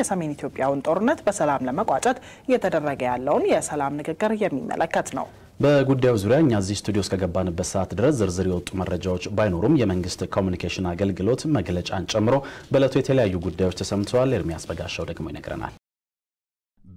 የሰሜን ኢትዮጵያውን ጦርነት በሰላም ለመቋጨት እየተደረገ ያለውን የሰላም ንግግር የሚመለከት ነው። በጉዳዩ ዙሪያ እኛ እዚህ ስቱዲዮ እስከገባንበት ሰዓት ድረስ ዝርዝር የወጡ መረጃዎች ባይኖሩም የመንግስት ኮሚኒኬሽን አገልግሎት መግለጫን ጨምሮ በእለቱ የተለያዩ ጉዳዮች ተሰምተዋል። ኤርሚያስ በጋሻው ደግሞ ይነግረናል።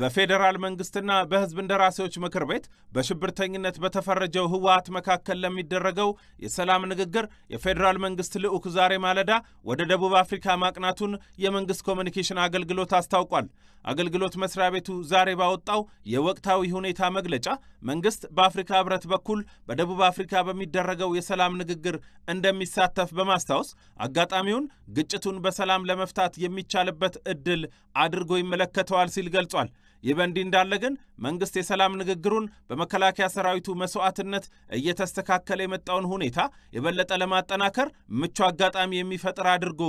በፌዴራል መንግስትና በህዝብ እንደራሴዎች ምክር ቤት በሽብርተኝነት በተፈረጀው ህወሀት መካከል ለሚደረገው የሰላም ንግግር የፌዴራል መንግስት ልዑክ ዛሬ ማለዳ ወደ ደቡብ አፍሪካ ማቅናቱን የመንግስት ኮሚኒኬሽን አገልግሎት አስታውቋል። አገልግሎት መስሪያ ቤቱ ዛሬ ባወጣው የወቅታዊ ሁኔታ መግለጫ መንግስት በአፍሪካ ህብረት በኩል በደቡብ አፍሪካ በሚደረገው የሰላም ንግግር እንደሚሳተፍ በማስታወስ አጋጣሚውን ግጭቱን በሰላም ለመፍታት የሚቻልበት ዕድል አድርጎ ይመለከተዋል ሲል ገልጿል። ይህ በእንዲህ እንዳለ ግን መንግሥት የሰላም ንግግሩን በመከላከያ ሰራዊቱ መስዋዕትነት እየተስተካከለ የመጣውን ሁኔታ የበለጠ ለማጠናከር ምቹ አጋጣሚ የሚፈጥር አድርጎ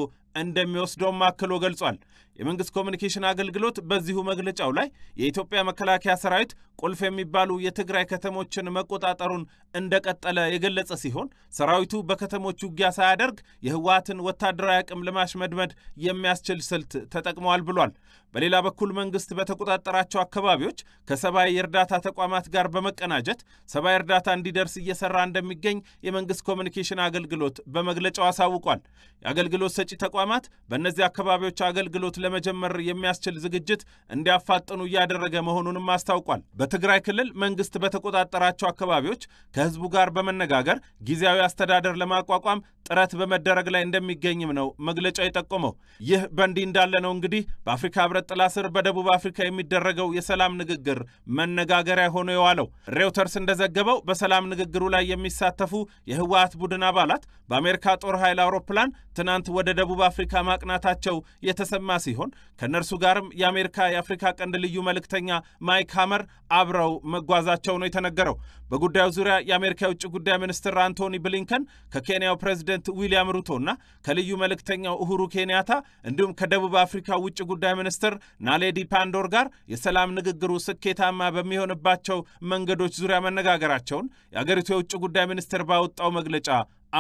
እንደሚወስደውም አክሎ ገልጿል። የመንግስት ኮሚኒኬሽን አገልግሎት በዚሁ መግለጫው ላይ የኢትዮጵያ መከላከያ ሰራዊት ቁልፍ የሚባሉ የትግራይ ከተሞችን መቆጣጠሩን እንደቀጠለ የገለጸ ሲሆን ሰራዊቱ በከተሞች ውጊያ ሳያደርግ የህወሓትን ወታደራዊ አቅም ለማሽመድመድ የሚያስችል ስልት ተጠቅመዋል ብሏል። በሌላ በኩል መንግስት በተቆጣጠራቸው አካባቢዎች ከሰብአዊ እርዳታ ተቋማት ጋር በመቀናጀት ሰብአዊ እርዳታ እንዲደርስ እየሰራ እንደሚገኝ የመንግስት ኮሚኒኬሽን አገልግሎት በመግለጫው አሳውቋል። የአገልግሎት ሰጪ ተቋማት በእነዚህ አካባቢዎች አገልግሎት ለመጀመር የሚያስችል ዝግጅት እንዲያፋጥኑ እያደረገ መሆኑንም አስታውቋል። በትግራይ ክልል መንግስት በተቆጣጠራቸው አካባቢዎች ከህዝቡ ጋር በመነጋገር ጊዜያዊ አስተዳደር ለማቋቋም ጥረት በመደረግ ላይ እንደሚገኝም ነው መግለጫው የጠቆመው። ይህ በእንዲህ እንዳለ ነው እንግዲህ በአፍሪካ ህብረት ጥላ ስር በደቡብ አፍሪካ የሚደረገው የሰላም ንግግር መነጋገሪያ ሆኖ የዋለው። ሬውተርስ እንደዘገበው በሰላም ንግግሩ ላይ የሚሳተፉ የህወሓት ቡድን አባላት በአሜሪካ ጦር ኃይል አውሮፕላን ትናንት ወደ ደቡብ አፍሪካ ማቅናታቸው የተሰማ ሲሆን ሲሆን ከእነርሱ ጋርም የአሜሪካ የአፍሪካ ቀንድ ልዩ መልእክተኛ ማይክ ሀመር አብረው መጓዛቸው ነው የተነገረው። በጉዳዩ ዙሪያ የአሜሪካ የውጭ ጉዳይ ሚኒስትር አንቶኒ ብሊንከን ከኬንያው ፕሬዚደንት ዊልያም ሩቶና ከልዩ መልእክተኛው እሁሩ ኬንያታ እንዲሁም ከደቡብ አፍሪካ ውጭ ጉዳይ ሚኒስትር ናሌዲ ፓንዶር ጋር የሰላም ንግግሩ ስኬታማ በሚሆንባቸው መንገዶች ዙሪያ መነጋገራቸውን የአገሪቱ የውጭ ጉዳይ ሚኒስትር ባወጣው መግለጫ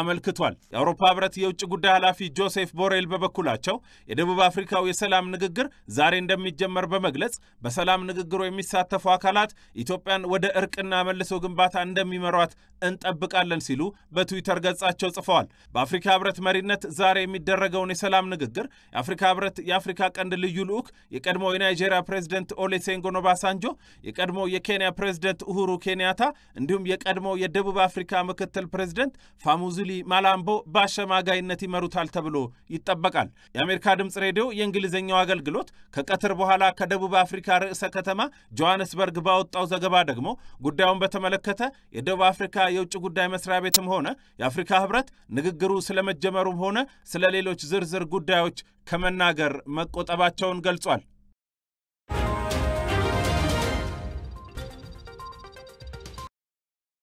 አመልክቷል። የአውሮፓ ህብረት የውጭ ጉዳይ ኃላፊ ጆሴፍ ቦሬል በበኩላቸው የደቡብ አፍሪካው የሰላም ንግግር ዛሬ እንደሚጀመር በመግለጽ በሰላም ንግግሩ የሚሳተፉ አካላት ኢትዮጵያን ወደ እርቅና መልሶ ግንባታ እንደሚመሯት እንጠብቃለን ሲሉ በትዊተር ገጻቸው ጽፈዋል። በአፍሪካ ህብረት መሪነት ዛሬ የሚደረገውን የሰላም ንግግር የአፍሪካ ህብረት የአፍሪካ ቀንድ ልዩ ልዑክ የቀድሞ የናይጄሪያ ፕሬዚደንት ኦሌሴንጎ ኖባሳንጆ፣ የቀድሞ የኬንያ ፕሬዚደንት ኡሁሩ ኬንያታ እንዲሁም የቀድሞ የደቡብ አፍሪካ ምክትል ፕሬዚደንት ፋሙዚ ዙሊ ማላምቦ በአሸማጋይነት ይመሩታል ተብሎ ይጠበቃል። የአሜሪካ ድምፅ ሬዲዮ የእንግሊዝኛው አገልግሎት ከቀትር በኋላ ከደቡብ አፍሪካ ርዕሰ ከተማ ጆሃንስበርግ ባወጣው ዘገባ ደግሞ ጉዳዩን በተመለከተ የደቡብ አፍሪካ የውጭ ጉዳይ መስሪያ ቤትም ሆነ የአፍሪካ ህብረት ንግግሩ ስለመጀመሩም ሆነ ስለ ሌሎች ዝርዝር ጉዳዮች ከመናገር መቆጠባቸውን ገልጿል።